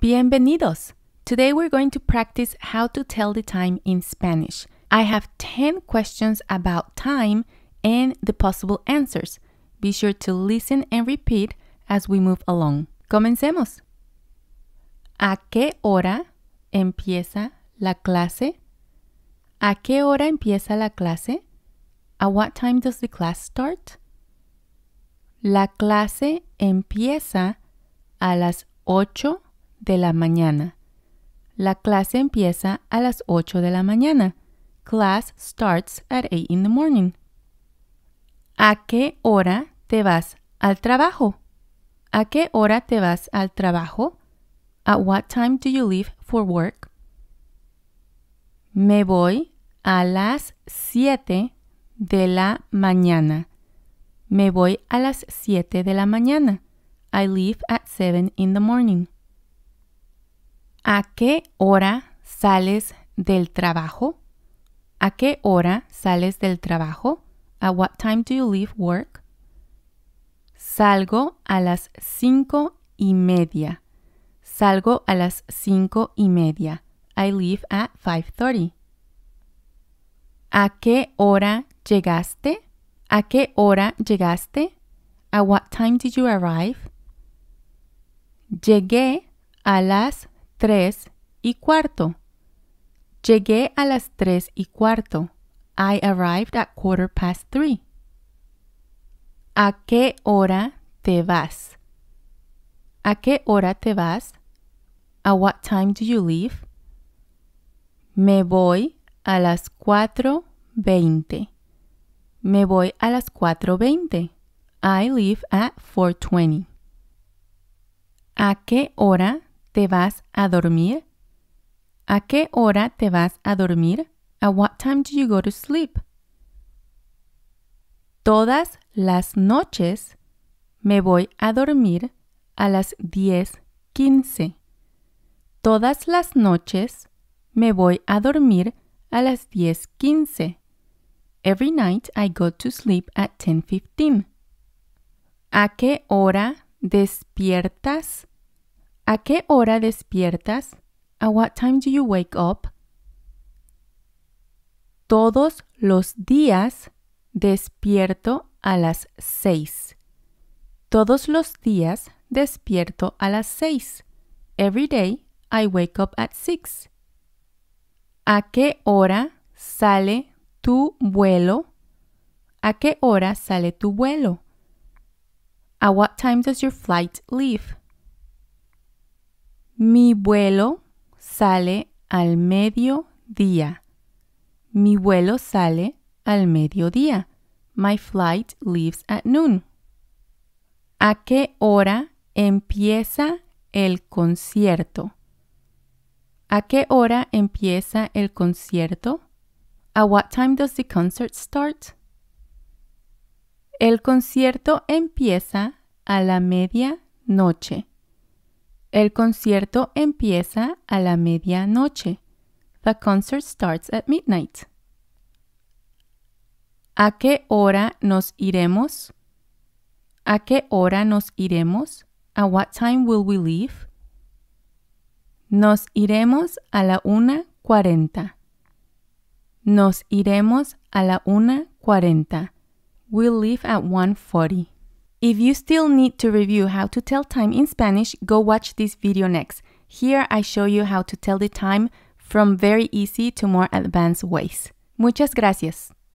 Bienvenidos! Today we're going to practice how to tell the time in Spanish. I have 10 questions about time and the possible answers. Be sure to listen and repeat as we move along. Comencemos. ¿A qué hora empieza la clase? ¿A qué hora empieza la clase? At what time does the class start? La clase empieza a las 8 de la mañana. La clase empieza a las 8 de la mañana. Class starts at eight in the morning. ¿A qué hora te vas al trabajo? ¿A qué hora te vas al trabajo? At what time do you leave for work? Me voy a las 7 de la mañana. Me voy a las 7 de la mañana. I leave at 7 in the morning. ¿A qué hora sales del trabajo? ¿A qué hora sales del trabajo? A what time do you leave work? Salgo a las cinco y media. Salgo a las cinco y media. I leave at 5.30. ¿A qué hora llegaste? ¿A qué hora llegaste? A what time did you arrive? Llegué a las Tres y cuarto. Llegué a las tres y cuarto. I arrived at quarter past three. ¿A qué hora te vas? ¿A qué hora te vas? ¿A what time do you leave? Me voy a las veinte. Me voy a las veinte. I leave at twenty. ¿A qué hora te vas a dormir? ¿A qué hora te vas a dormir? ¿A what time do you go to sleep? Todas las noches me voy a dormir a las 10:15. Todas las noches me voy a dormir a las 10:15. Every night I go to sleep at 10:15. ¿A qué hora despiertas? ¿A qué hora despiertas? ¿A what time do you wake up? Todos los días despierto a las seis. Todos los días despierto a las seis. Every day I wake up at six. ¿A qué hora sale tu vuelo? ¿A qué hora sale tu vuelo? ¿A what time does your flight leave? Mi vuelo sale al mediodía. Mi vuelo sale al mediodía. My flight leaves at noon. ¿A qué hora empieza el concierto? ¿A qué hora empieza el concierto? ¿A what time does the concert start? El concierto empieza a la medianoche. El concierto empieza a la medianoche. The concert starts at midnight. ¿A qué hora nos iremos? ¿A qué hora nos iremos? ¿A what time will we leave? Nos iremos a la una cuarenta. Nos iremos a la una cuarenta. We'll leave at 1.40. If you still need to review how to tell time in Spanish, go watch this video next. Here I show you how to tell the time from very easy to more advanced ways. Muchas gracias.